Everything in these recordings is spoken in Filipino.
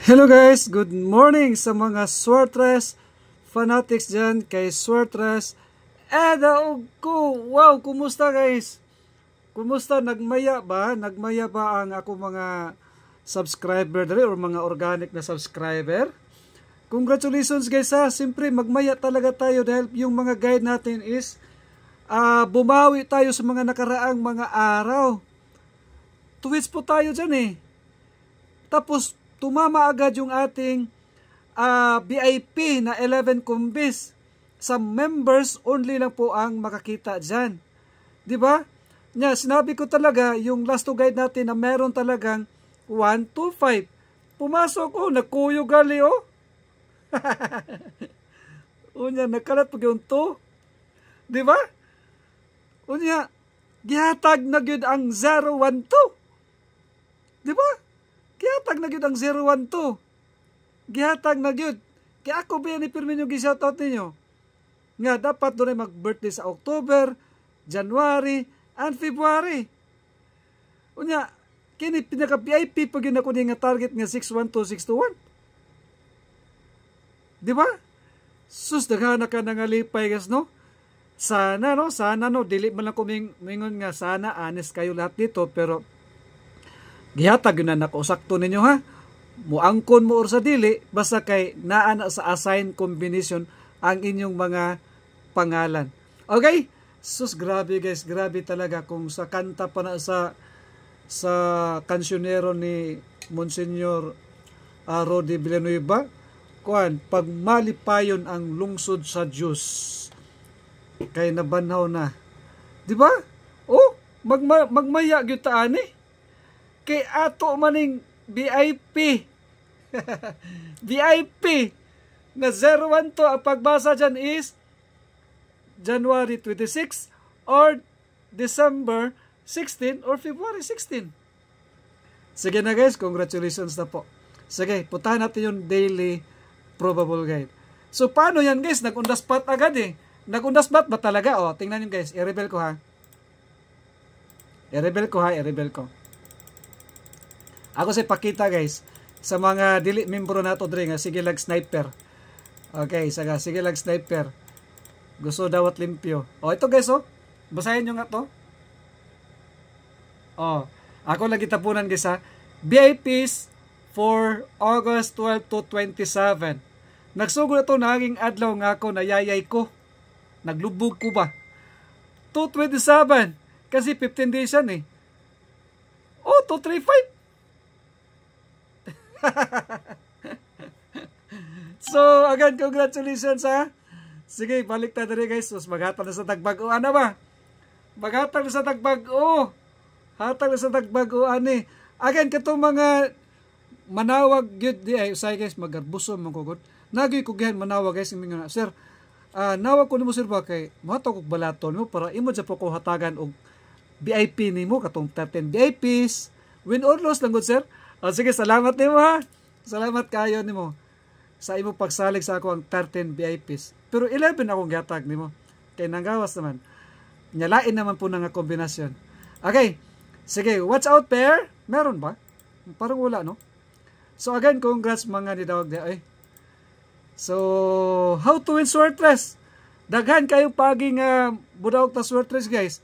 Hello guys! Good morning sa mga Swartres fanatics dyan kay Swartres Eda uh, oh, ko! Wow! Kumusta guys? Kumusta? Nagmaya ba? Nagmaya ba ang ako mga subscriber dali or mga organic na subscriber? Congratulations guys ha! Siyempre magmaya talaga tayo dahil yung mga guide natin is uh, bumawi tayo sa mga nakaraang mga araw. Twitch po tayo dyan eh. Tapos tumama agad yung ating uh, ah, VIP na 11 kumbis. Sa members only lang po ang makakita dyan. ba? Diba? Yeah, sinabi ko talaga, yung last to guide natin na meron talagang 1 to 5. Pumasok oh, nakuyo gali oh. Unya, nakalat pag yung 2. Diba? Unya, gihatag na yun ang 012. Diba? Gihatag na gyud ang 012. Gihatag na gyud. Kaya ako ba ni pirmi nyo gi ninyo? Nga dapat doon ay mag-birthday sa October, January, and February. Unya, kini pinaka-VIP pag yun ako nga target nga 612621. Di ba? Sus, daghana ka na nga lipay gas, no? Sana, no? Sana, no? Dili man lang kuming mingon nga sana, honest kayo lahat dito, pero Gihatag na nako sakto ninyo ha. Muangkon mo or sa dili basta kay naa na sa assign combination ang inyong mga pangalan. Okay? Sus grabe guys, grabe talaga kung sa kanta pa na sa sa kansyonero ni Monsignor uh, ah, Rodi Villanueva, kuan pagmalipayon ang lungsod sa Dios kay nabanhaw na. Di ba? Oh, magma, magmaya gyud ta ani. Eh? kay ato maning VIP VIP na 01 to ang pagbasa dyan is January 26 or December 16 or February 16 sige na guys congratulations na po sige putahan natin yung daily probable guide so paano yan guys nagundas pat agad eh nagundas bat ba talaga oh tingnan nyo guys i-rebel ko ha i-rebel ko ha i-rebel ko ako sa pakita guys sa mga dili membro nato dre nga sige lag sniper. Okay, saga sige lag sniper. Gusto dawat limpyo. Oh, ito guys oh. Basahin niyo nga to. Oh, ako lagi tapunan guys ha. VIPs for August 12 to 27. Nagsugod na to naging adlaw nga ako nayayay ko. Naglubog ko ba? 227 kasi 15 days yan eh. Oh, 235 so, again, congratulations ha. Sige, balik na rin guys. Mas maghatag na sa tagbago. Ano ba? Maghatag na sa tagbago. Hatag na sa tagbago. Ani. Again, katong mga manawag good day. ay guys magarbuso man kugod nagay kugihan manawag guys imong na sir uh, nawag ko mo sir ba kay mato kog balaton mo para imo japo ko hatagan og VIP nimo katong 13 VIPs win or loss lang good sir o sige, salamat nimo ha. Salamat kayo nimo sa imo pagsalig sa ako ang 13 VIPs. Pero 11 akong gatag nimo. Kay nanggawas naman. Nyalain naman po nga kombinasyon. Okay. Sige, watch out pair. Meron ba? Parang wala no. So again, congrats mga ni di ay. So, how to win sword race? Daghan kayo paging nga uh, budawag ta sword guys.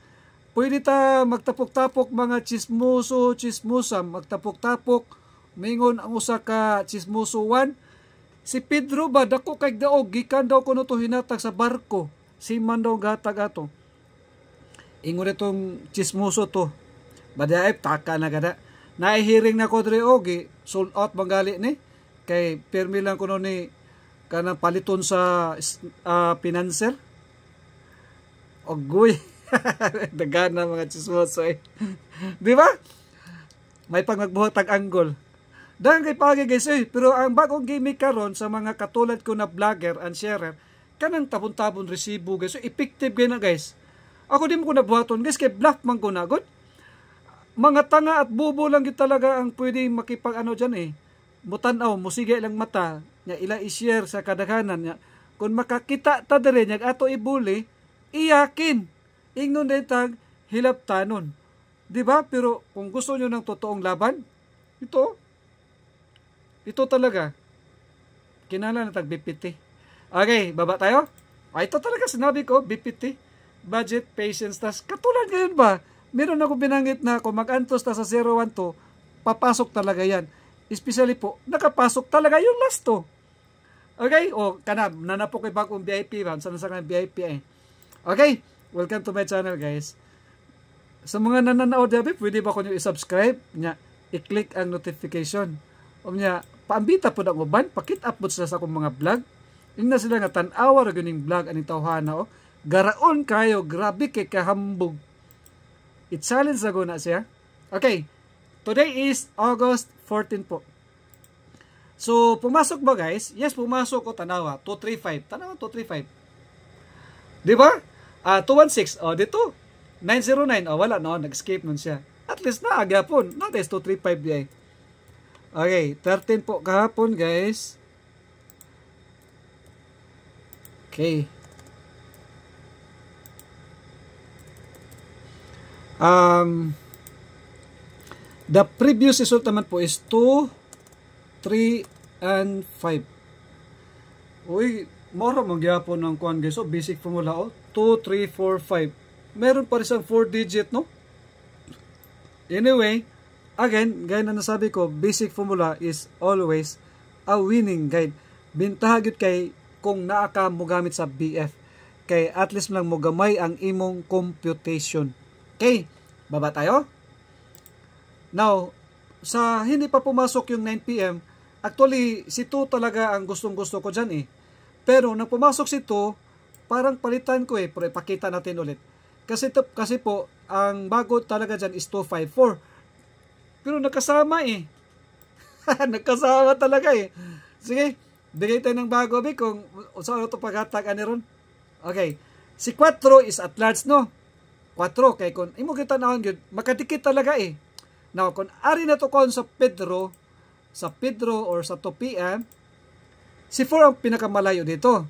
Pwede ta magtapok-tapok mga chismoso, chismosa, magtapok-tapok, mingon ang usa ka chismoso one. Si Pedro ba, dako kay daog, gikan daw kuno to hinatag sa barko. Si man daw gatag ato. Ingon itong chismoso to. Badaip, taka na gada. Naihiring na ko dre ogi, sold out manggali ni. Kay pirmi lang kuno ni kana paliton sa uh, ah, pinanser. Ogoy. Dagan na mga chismoso chismosoy. Eh. Di ba? May pag magbuhatag anggol. Dahil kay pagi guys eh. Pero ang bagong gimmick karon sa mga katulad ko na vlogger and sharer, kanang tabon-tabon resibo guys. So effective kayo na guys. Ako di mo ko nabuhaton guys kay black man ko na. Mga tanga at bubo lang yun talaga ang pwede makipag ano dyan eh. Mutanaw, musige lang mata. Nga ila i-share sa kadaghanan. Nga, kung makakita ta dere, nga ato ibuli, iyakin Ingnon detag tanon. Di ba? Pero kung gusto nyo ng totoong laban, ito, ito talaga, kinala na tag BPT. Okay, baba tayo. Ah, ito talaga sinabi ko, BPT, budget, patience, tas katulad ngayon ba, meron ako binanggit na kung mag-antos ta sa 012, papasok talaga yan. Especially po, nakapasok talaga yung last to. Okay? O, kanab, nanapok kay bagong VIP, ba? Sana sa VIP eh. Okay? Welcome to my channel guys. Sa mga nananood dabi, pwede ba kunyo nyo isubscribe? Nya, i-click ang notification. O nya, paambita po ng uban, pakit upload sa akong mga vlog. Ina sila nga tanawa ra ganing vlog aning tawhana o. Oh. Garaon kayo, grabe kay kahambog. I-challenge ako na siya. Okay, today is August 14 po. So, pumasok ba guys? Yes, pumasok ko tanawa. 235. Tanawa 235. Di ba? Ah, uh, 216. Oh, dito. 909. Oh, wala no. Nag-escape nun siya. At least naaga po. Not is 235 di Okay. 13 po kahapon, guys. Okay. Um, the previous result naman po is 2, 3, and 5. Uy, moro magyapon ang kuan guys. So basic formula oh. 2 3 4 5. Meron pa rin siyang 4 digit no? Anyway, again, gaya na nasabi ko, basic formula is always a winning guide. Bintaha gyud kay kung naa mo gamit sa BF kay at least lang mo gamay ang imong computation. Okay, baba tayo. Now, sa hindi pa pumasok yung 9 PM, actually si 2 talaga ang gustong-gusto ko diyan eh. Pero nang pumasok si 2, parang palitan ko eh, pero ipakita natin ulit. Kasi, to, kasi po, ang bago talaga diyan is 254. Pero nakasama eh. nakasama talaga eh. Sige, bigay tayo ng bago, Vic, kung saan ano ito ani ron. Okay. Si 4 is at large, no? 4, kay kun imo kita naon yun, makadikit talaga eh. Now, kung ari na to kon sa Pedro, sa Pedro or sa Topia, Si 4 ang pinakamalayo dito.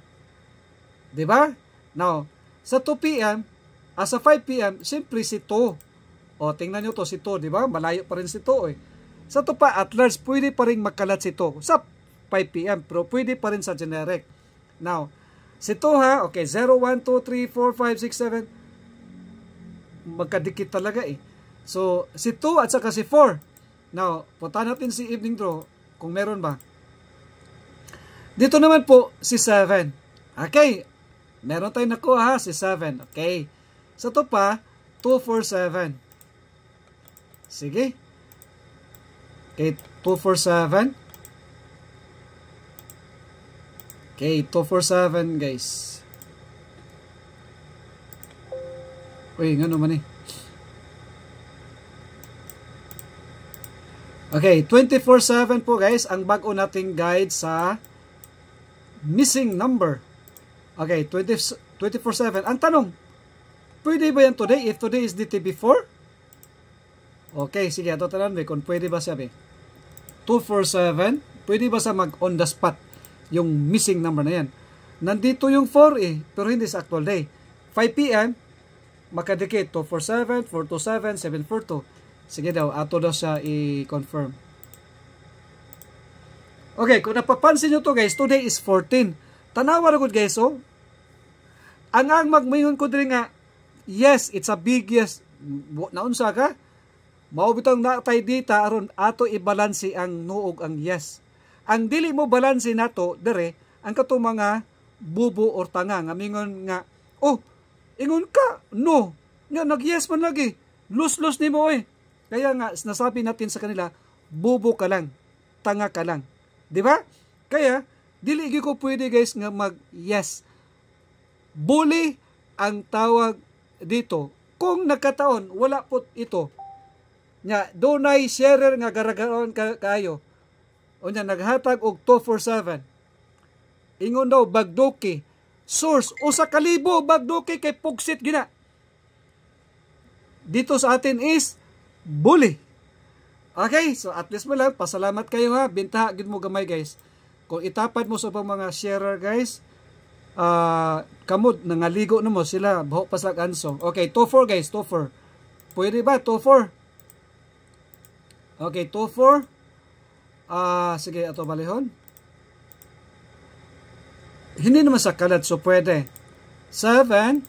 'Di ba? Now, sa 2 PM, ah, sa 5 PM, siyempre si 2. O, tingnan nyo to, si 2, di ba? Malayo pa rin si 2 eh. Sa 2 pa, at large, pwede pa rin magkalat si 2. Sa 5 PM, pero pwede pa rin sa generic. Now, si 2 ha, okay, 0, 1, 2, 3, 4, 5, 6, 7. talaga eh. So, si 2 at saka si 4. Now, punta natin si evening draw, kung meron ba. Dito naman po si 7. Okay. Meron tayong nakuha ha, si 7. Okay. Sa to pa, 247. Sige. Okay, 247. Okay, 247 guys. Uy, nga naman eh. Okay, 24-7 po guys ang bago nating guide sa missing number. Okay, 24-7. Ang tanong, pwede ba yan today if today is DT before? Okay, sige, ato tanan may kung pwede ba sabi. 247, pwede ba sa mag on the spot yung missing number na yan? Nandito yung 4 eh, pero hindi sa actual day. 5 p.m., makadikit 247, 427, 742. Sige daw, ato daw siya i-confirm. Okay, kung napapansin nyo to guys, today is 14. Tanawa na guys, oh. Ang ang magmayon ko din nga, yes, it's a big yes. Naunsa ka? Maubitang na tayo dita, aron ato ibalansi ang noog ang yes. Ang dili mo balansi nato, dere, ang kato mga bubo or tanga. Nga mingon nga, oh, ingon ka, no. Nga, nag-yes man lagi. Lose-lose ni mo eh. Kaya nga, nasabi natin sa kanila, bubo ka lang, tanga ka lang. Di ba? Kaya, dili gyud ko pwede guys nga mag yes. Bully ang tawag dito. Kung nakataon, wala po ito. Nya, dunay sharer nga garagaon ka kayo. O nya, naghatag og 247. Ingon daw, bagdoki. Source, usa ka libo bagduki kay pugsit gina. Dito sa atin is bully. Okay, so at least mo lang, pasalamat kayo ha. Binta, gid mo gamay guys. Kung itapad mo sa pang mga sharer guys, uh, kamod, nangaligo na mo sila. Buho pa sa anso. Okay, 2-4 guys, 2-4. Pwede ba? 2-4. Okay, 2-4. Ah, uh, sige, ato balihon. Hindi naman sa kalat, so pwede. 7.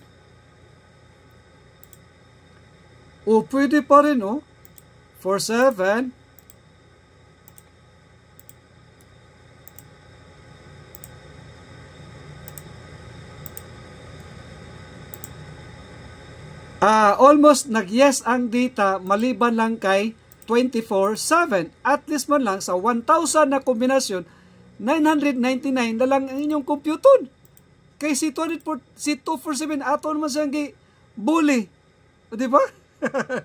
O, pwede pa rin, oh for 7. Uh, almost nag-yes ang data maliban lang kay 24-7. At least man lang sa 1,000 na kombinasyon, 999 na lang ang inyong computer. Kay si 24, si 247 aton man siyang bully. O, di ba?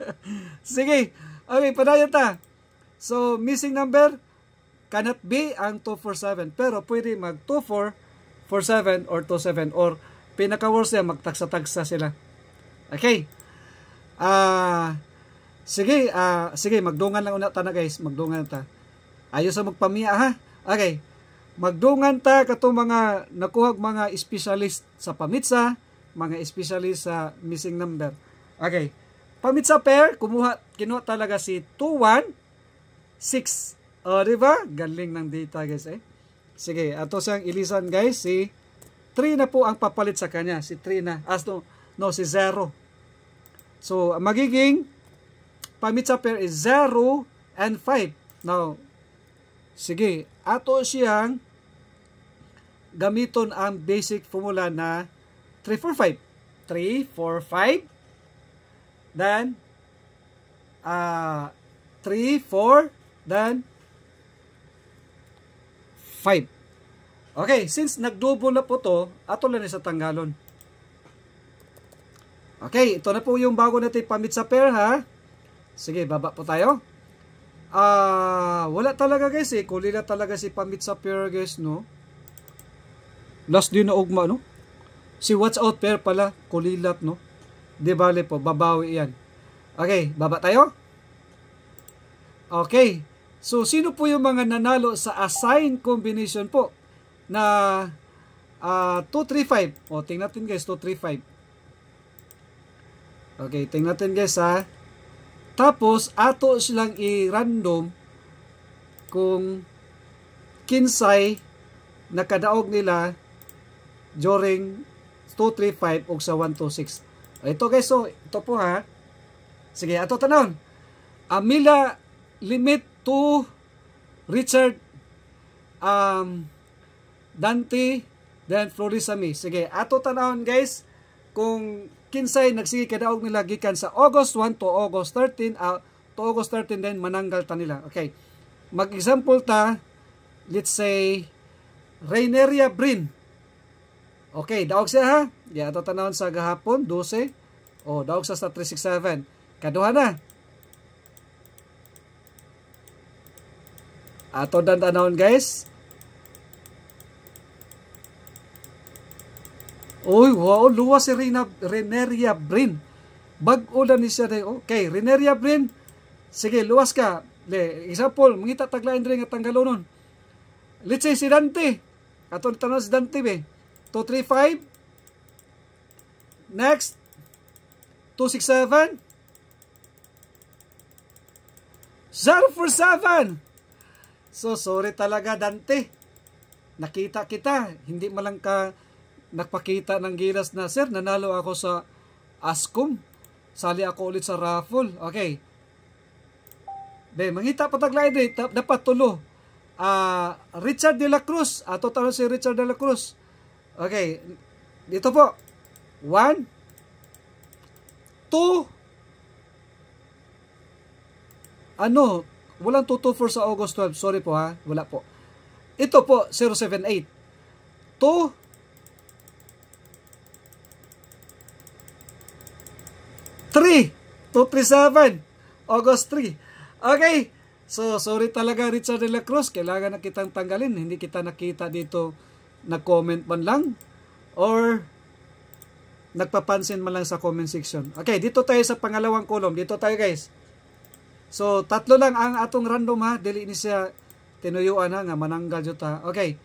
Sige. Okay, padayon ta. So, missing number cannot be ang 247. Pero pwede mag 2447 or 27 or pinaka-worst yan, magtagsa-tagsa sila. Okay. Ah... Uh, Sige, uh, sige, magdungan lang una ta na guys, magdungan ta. Ayos sa magpamiya ha. Okay. Magdungan ta kato mga nakuhag mga specialist sa pamitsa, mga specialist sa missing number. Okay. Pamit sa pair, kumuha, kinuha talaga si 216. O, oh, diba? Galing ng data, guys, eh. Sige, ato siyang ilisan, guys. Si 3 na po ang papalit sa kanya. Si 3 na. As no, no si 0. So, magiging pamit sa pair is 0 and 5. Now, sige, ato siyang gamiton ang basic formula na 3, 4, 5. 3, 4, 5 then uh, 3, 4, then 5. Okay, since nagdouble na po to, ato lang sa tanggalon. Okay, ito na po yung bago natin pamit sa pair ha. Sige, baba po tayo. Ah, uh, wala talaga guys eh. Kuli na talaga si pamit sa pair guys no. Last din na ugma no. Si watch out pair pala, kulilat no. Di bale po, babawi yan. Okay, baba tayo? Okay. So, sino po yung mga nanalo sa assigned combination po na uh, ah, 235? O, tingnan natin guys, 235. Okay, tingnan natin guys ha. Tapos, ato silang i-random kung kinsay nakadaog nila during 235 o sa 126 ito guys, so ito po ha. Sige, ato tanon. Amila limit to Richard um, Dante then Florisami. Sige, ato tanon guys kung kinsay nagsige kadaog nila gikan sa August 1 to August 13 uh, ah, to August 13 then mananggal ta nila. Okay. Mag-example ta let's say Raineria Brin Okay, daog siya ha. Ya, ato tanawon sa gahapon, 12. Oh, daog sa 367. Kaduha na. Ato dan tanawon guys. Uy, wow, luwa si Rina, Reneria Brin. Bag-o na ni siya. Eh. Okay, Reneria Brin. Sige, luwas ka. Le, example, mangita taglain rin at tanggalo Let's say si Dante. Aton tanawon si Dante be. 235. Next, 267. 047. So, sorry talaga, Dante. Nakita kita. Hindi malang ka nagpakita ng gilas na, Sir, nanalo ako sa ASCOM. Sali ako ulit sa raffle. Okay. Be, mangita pa taglay dapat tulo. Uh, Richard de la Cruz. Ato ah, uh, si Richard de la Cruz. Okay. Dito po. 1 2 Ano? Walang 224 sa August 12. Sorry po ha. Wala po. Ito po, 078. 2 3 237 August 3 Okay So sorry talaga Richard de la Cruz Kailangan na kitang tanggalin Hindi kita nakita dito nag-comment man lang or nagpapansin man lang sa comment section. Okay, dito tayo sa pangalawang column. Dito tayo guys. So, tatlo lang ang atong random ha. Dili ni siya tinuyuan ha nga mananggal jud ta. Okay.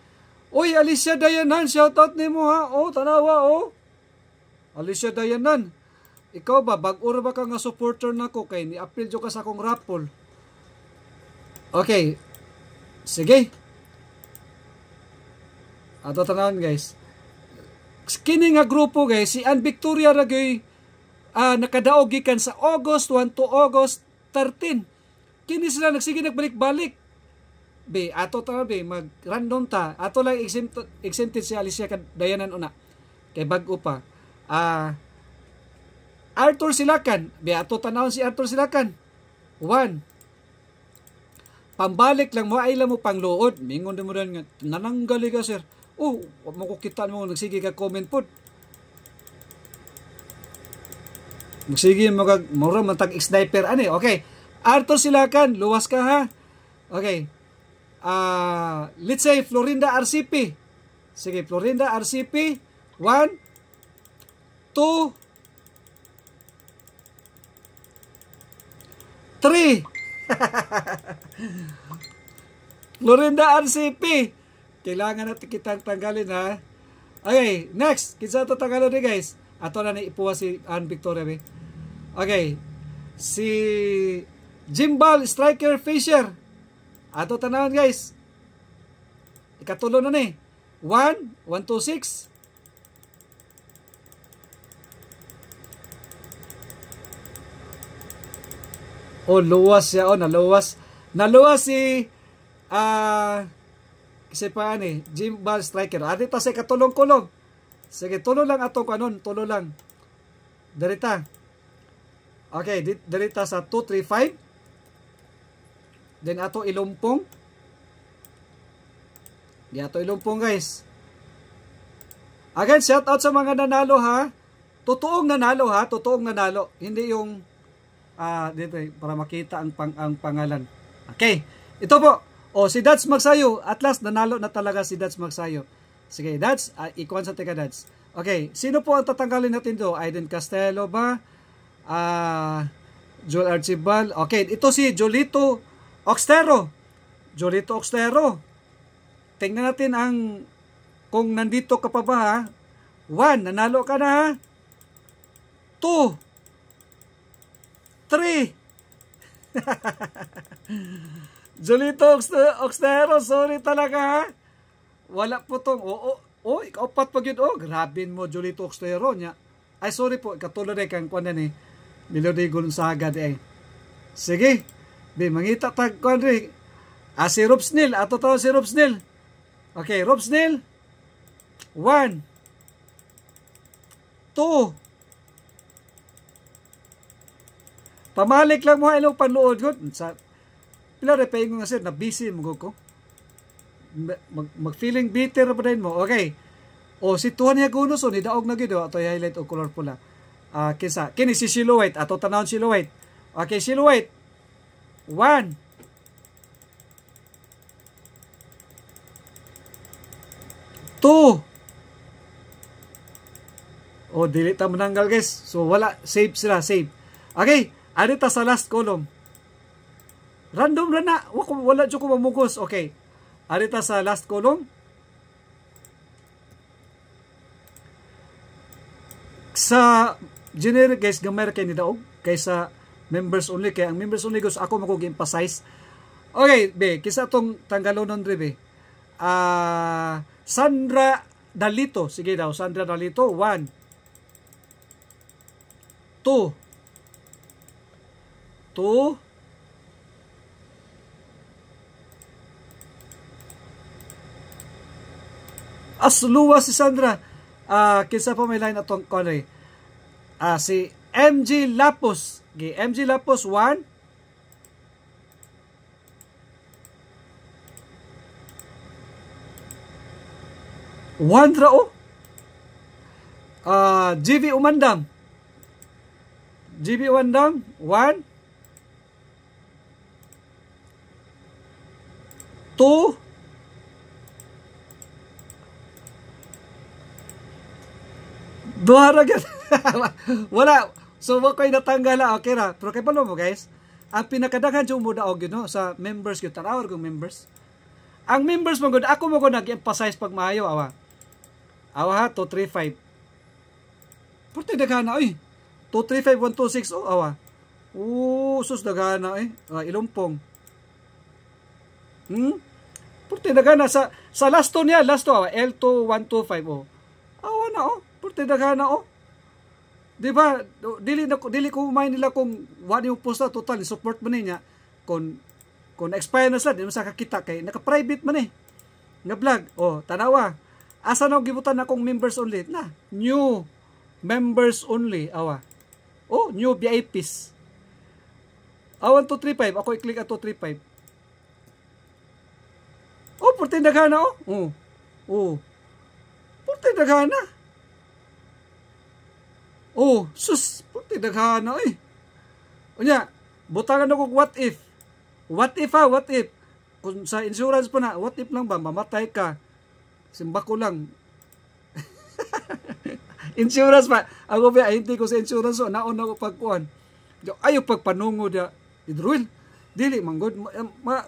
Oy, Alicia Dayanan, shoutout ni mo ha. Oh, tanawa oh. Alicia Dayanan. Ikaw ba bag-o ba ka nga supporter nako kay ni appeal jud ka sa akong raffle. Okay. Sige. Ato tanawon guys. Kini nga grupo guys, si Ann Victoria Ragoy uh, ah, nakadaog gikan sa August 1 to August 13. Kini sila nagsige nagbalik-balik. Be, ato ta be mag random ta. Ato lang exempt exempted si Alicia kad dayanan una. Kay bag-o pa. Ah uh, Arthur Silakan. Be, ato tanawon si Arthur Silakan. One. pambalik lang mo ay mo pangluod mingon din mo rin nga nananggali ka sir Oh, wag mo ko kita mo nagsige ka comment pod. Magsige mga mura man tag sniper ani. Eh, okay. Arthur Silakan, luwas ka ha. Okay. Uh, let's say Florinda RCP. Sige, Florinda RCP. 1 2 3 Florinda RCP kailangan natin kitang tanggalin ha. Okay, next. Kinsa ito tanggalon ni eh, guys? Ato na ni ipuha si Ann Victoria. Eh. Okay. Si Jimbal Striker Fisher. Ato tanawan guys. Ikatulo na ni. 1, 1, 2, 6. Oh, luwas siya. Oh, naluwas. Naluwas si... Ah... Uh, kasi pa ani, eh, Jim Ball striker. Adi ta sa katulong-kulong. Sige, tulo lang atong kanon, tulo lang. Derita. Okay, derita sa 235. Then ato ilumpong. Di ato ilumpong, guys. Again, shout out sa mga nanalo ha. Totoong nanalo ha, totoong nanalo. Hindi yung ah uh, dito eh, para makita ang pang ang pangalan. Okay. Ito po, Oh, si Dats Magsayo, at last nanalo na talaga si Dats Magsayo. Sige, Dats, uh, ikuan sa teka Dats. Okay, sino po ang tatanggalin natin do? Aiden Castello ba? Ah, uh, Joel Archibald. Okay, ito si Jolito Oxtero. Jolito Oxtero. Tingnan natin ang kung nandito ka pa ba ha. 1, nanalo ka na ha. 2, 3, Jolito Oxtero, sorry talaga Wala po tong, oo, o, oh, ikaw pat pag yun, oh, grabin mo Jolito Oxtero niya. Ay, sorry po, katulad eh, kang kwanan eh, Melody Gonzaga eh. Sige, di mangita tag kwan rin. Ah, si Robs Neal, ato tao si Robs Neal. Okay, Robs Neal. One. Two. Pamalik lang mo, ano, panood ko. Sa, Pila ra paingon nga sir na busy mo ko. Mag, mag feeling bitter pa din mo. Okay. O si tuhan niya gunos o nidaog na gid ato highlight o color pula. Ah uh, kinsa kini si silhouette ato tanawon silhouette. Okay silhouette. 1 2 O, oh, delete ang mananggal guys. So, wala. Save sila. Save. Okay. Ano ta sa last column? Random lang na. Wako, wala dyan ko mamugos. Okay. Arita sa last column. Sa generic guys, gamay kay ni Daog. Kaysa members only. Kaya ang members only guys, ako mag-emphasize. Okay, be. Kisa itong tanggalonon rin, be. Uh, Sandra Dalito. Sige daw, Sandra Dalito. 1, 2, 2, As luwa si Sandra. Uh, kinsa pa may line atong Connery. Uh, ah, si MG Lapos. Okay, MG Lapos 1. One Oh. Uh, ah, GV Umandang. GV Wandang, 1 2 Duha ra gyud. Wala. So wa koy natanggala ah. okay ra. Pero kay palo mo guys, ang pinakadaghan jud mo daog oh, yun, no, sa members gyud tanaw kung members. Ang members mo gud ako mo ko nag-emphasize pag maayo awa. Awa ha 235. Porte daghan ay. 235126 oh awa. Oo, sus dagana eh. Ah, uh, ilumpong. Hmm? Porte dagana sa sa lasto niya, lasto to awa, L2125 oh. Awa na oh. Purte daghana oh. Di ba? Dili na dili ko may nila kung wa ni posta total support man niya kon kon expire na sad di sa kakita kay naka private man eh. Nga vlog oh tanawa. Asa na gibutan na kong members only na new members only awa. Oh new VIPs. Awan 235 ako i-click at 235. Oh, purte purti o. oh. Oh. Purte oh. Purti daghana. Oh, sus, puti daghana eh. Unya, butangan ako what if. What if ha, ah, what if. Kung sa insurance pa na, what if lang ba, mamatay ka. Simba ko lang. insurance pa. Ako ba, ah, hindi ko sa insurance. So, oh, naon ako pagkuhan. Ayaw pagpanungo da. Idruil, dili, manggod. Ma, eh,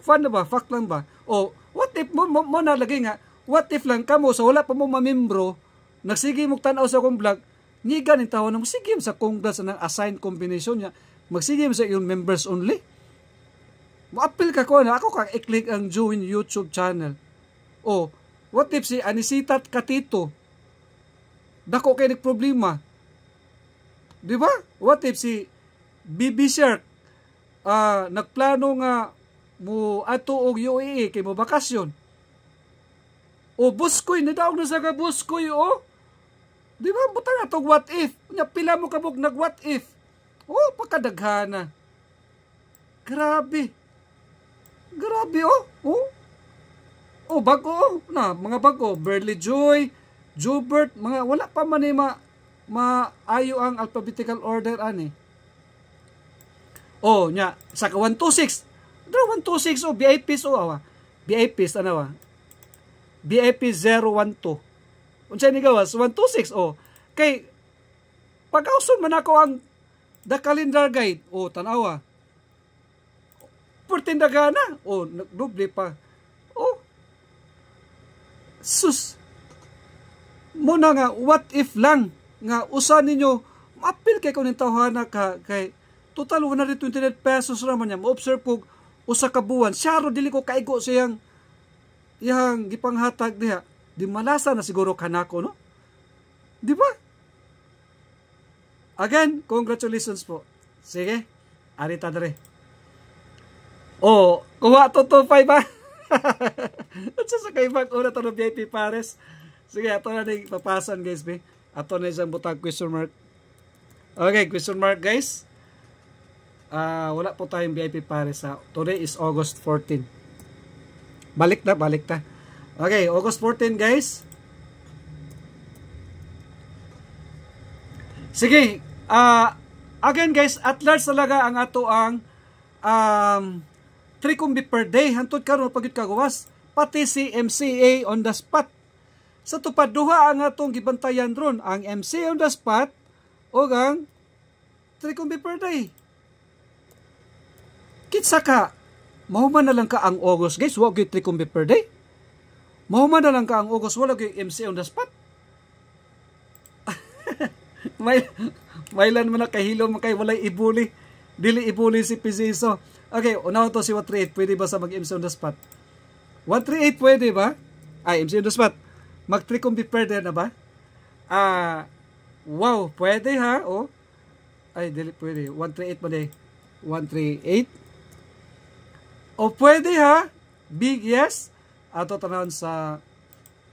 fun na ba? Fact lang ba? O, oh, what if, mo, mo, mo nalagay nga, what if lang kamo, so wala pa mo mamembro, nagsige mo tanaw sa akong vlog, ni yung tawanan mo, sige sa congress ng assigned combination niya, magsigim sa yung members only. Mo-appeal ka ko na ako ka i-click ang join YouTube channel. O, what if si Anisitat Katito? Dako kay nig problema. Di ba? What if si BB Shark uh, nagplano nga mo ato og UAE kay mo bakasyon? O buskoy, nadaog na sa ka buskoy o. Oh? Di ba buta na to what if? Nya pila mo kabog nag what if? Oh, pagkadaghana. Grabe. Grabe oh. Oh. Oh, bago oh. Na, mga bago, Berly Joy, Jubert, mga wala pa man ni eh, ma maayo ang alphabetical order ani. Oh, nya sa 126. Draw 126 oh, BIPs oh awa. BIPs ano wa? BIP 012. Unsay ni gawas 126 oh. Kay pagkauson man ako ang the calendar guide oh tanawa. Pertinda gana oh nagdoble pa. Oh. Sus. Mo na nga what if lang nga usa ninyo maapil kay kuning tawhana ka kay total 129 pesos ra man niya observe pug usa ka buwan syaro dili ko kaigo siyang yang gipanghatag diha Di malasa na siguro kanako, no? Di ba? Again, congratulations po. Sige, arita dre. Oh, kuha to 2.5 ha? Ah. At sa kaibang una to ng VIP pares. Sige, ato na din papasan guys, be. Ato na isang butang question mark. Okay, question mark guys. Uh, wala po tayong VIP pares ha. Ah. Today is August 14. Balik na, balik na. Okay, August 14 guys. Sige, uh, again guys, at large talaga ang ato ang um, 3 kumbi per day. Hantod karon pagit kagawas, pati si MCA on the spot. Sa tupad duha ang atong gibantayan ron, ang MCA on the spot o ang 3 kumbi per day. Kitsa ka, mahuman na lang ka ang August guys, wag yung 3 kumbi per day. Mahumada lang ka ang ugos wala kay MC on the spot. may mailan man kahilo man kay walay ibuli. Dili ibuli si Pisiso. Okay, una to si 138 pwede ba sa mag MC on the spot? 138 pwede ba? Ay, ah, MC on the spot. Mag 3 kung prepared na ba? Ah, uh, wow, pwede ha? Oh. Ay, dili pwede. 138 mo day. 138. O oh, pwede ha? Big yes ato atatanan sa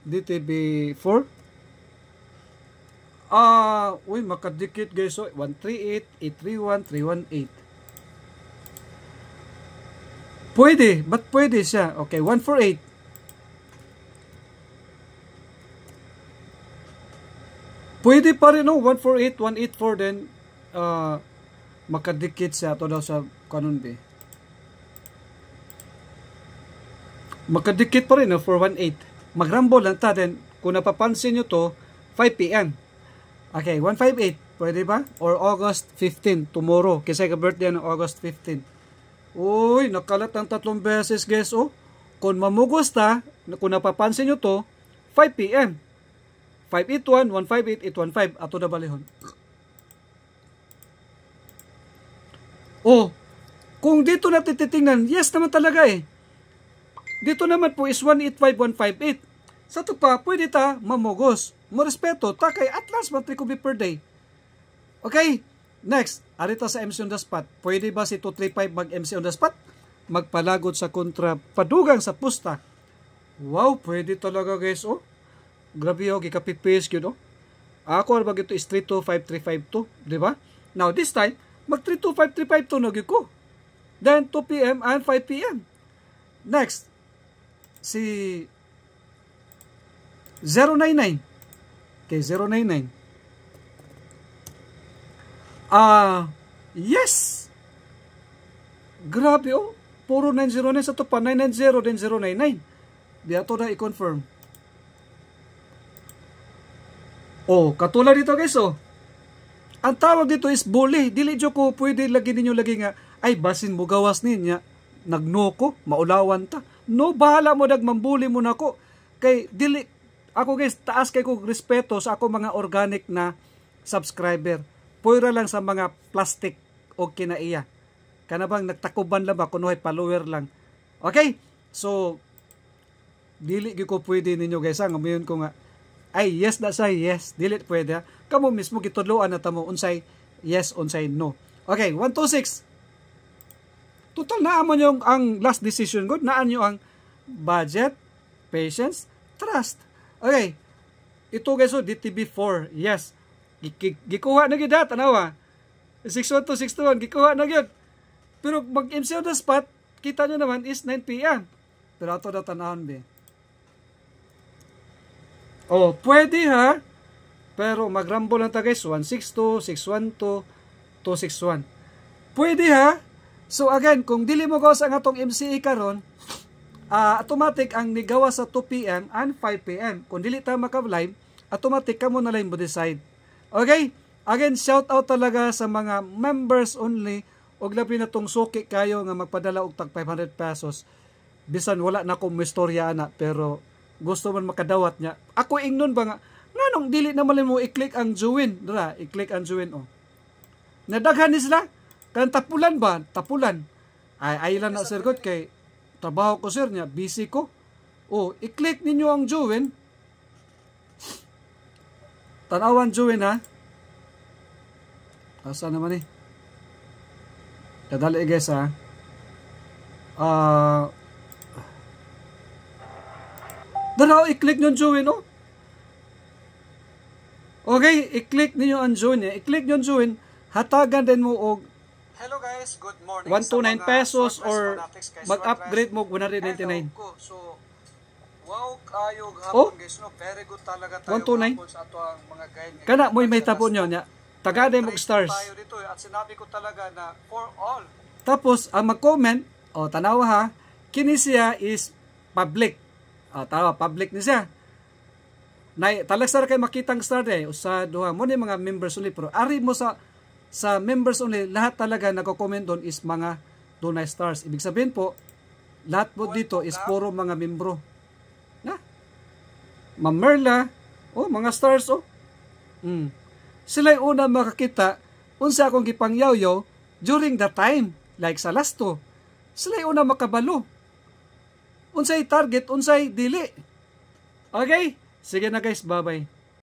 DTB4 ah uh, uy makadikit guys so 138 831 318 pwede but pwede siya okay 148 pwede pa rin no 148 184 then uh, makadikit siya to daw sa kanon be Magkadikit pa rin no, 418. Magrambol lang then Kung napapansin nyo to, 5 p.m. Okay, 158. Pwede ba? Or August 15, tomorrow. Kasi ka birthday ng August 15. Uy, nakalat ang tatlong beses, guys, oh. Kung mamugusta, kung napapansin nyo to, 5 p.m. 581, 158, 815. Ato na balihon. Oh, kung dito natin titingnan, yes naman talaga eh. Dito naman po is 185158. Sa ito pa, pwede ta mamugos. Morespeto, ta kay at last matrikubi per day. Okay? Next, arita sa MC on the spot. Pwede ba si 235 mag MC on the spot? Magpalagod sa kontra, padugang sa pusta. Wow, pwede talaga guys, oh. Grabe oh, gikapipis yun, oh. Ako ano ba ito is 325352, di ba? Now, this time, mag 325352 352 ko. Then, 2 p.m. and 5 p.m. Next, si 099. Okay, 099. Ah, uh, yes! Grabe oh. Puro 909 sa to pa. 990 din 099. Biyato na i-confirm. Oh, katulad dito guys oh. Ang tawag dito is bully. Dili ko pwede lagi ninyo lagi nga ay basin mo gawas ninya. Nagnoko, maulawan ta No bahala mo nagmambuli mo nako kay dili ako guys taas kay kog respeto sa ako mga organic na subscriber. Puyra lang sa mga plastic o kinaiya. Kanabang nagtakuban lang ba kunoy follower lang. Okay? So dili gi ko pwede ninyo guys ang mayon ko nga ay yes na say yes dili pwede ha? kamo mismo gitudloan na tamo unsay yes unsay no okay 126 Total na man yung ang last decision good naan yung ang budget, patience, trust. Okay. Ito guys so DTB4. Yes. Gikuha na gid tanawa. nawa 61261 gikuha na gid Pero mag MCO the spot kita nyo naman is 9 p.m. Pero ato daw tanahon be. Oh, pwede ha. Pero magrambol lang ta guys 162612 261. Pwede ha. So again, kung dili mo gawas ang atong MCE karon, uh, automatic ang nigawa sa 2 PM and 5 PM. Kung dili ta makablive, automatic ka mo na lang mo decide. Okay? Again, shout out talaga sa mga members only og labi na tong suki kayo nga magpadala og tag 500 pesos. Bisan wala na akong istorya ana pero gusto man makadawat niya. Ako ingnon ba nga nganong dili na malin mo i-click ang join, dra, i-click ang join oh. Nadaghan ni sila Tan tapulan ba? Tapulan. Ay, ay lang na sir God kay trabaho ko sir niya, busy ko. O, i-click ninyo ang join. Tanawan join ha. Asa naman eh. Kadali guys ha. Ah... Uh, Dalaw, i-click nyo ang join, no? Oh. Okay, i-click niyo ang join niya. Eh. I-click nyo ang join. Hatagan din mo og Hello guys, good morning. 129 pesos or mag-upgrade mo 199. So, wow kayo oh? guys no, very good talaga tayo. 129. Ato ang mga guide. Kana mo may tapon yon ya. Tagaday mo stars. Tayo dito eh. at sinabi ko talaga na for all. Tapos ang mag-comment, oh tanaw ha, Kinesia is public. Ah, oh, public ni siya. Nay, talagsar kay makitang star eh. usa duha mo ni mga members uli pero ari mo sa sa members only, lahat talaga nagko-comment doon is mga Dunay Stars. Ibig sabihin po, lahat po dito is puro mga membro. Na? Ma'am Merla, oh, mga stars, oh. Mm. Sila'y una makakita unsa akong gipangyawyo during the time, like sa last two. Sila'y una makabalo. Unsay target, unsay dili. Okay? Sige na guys, bye-bye.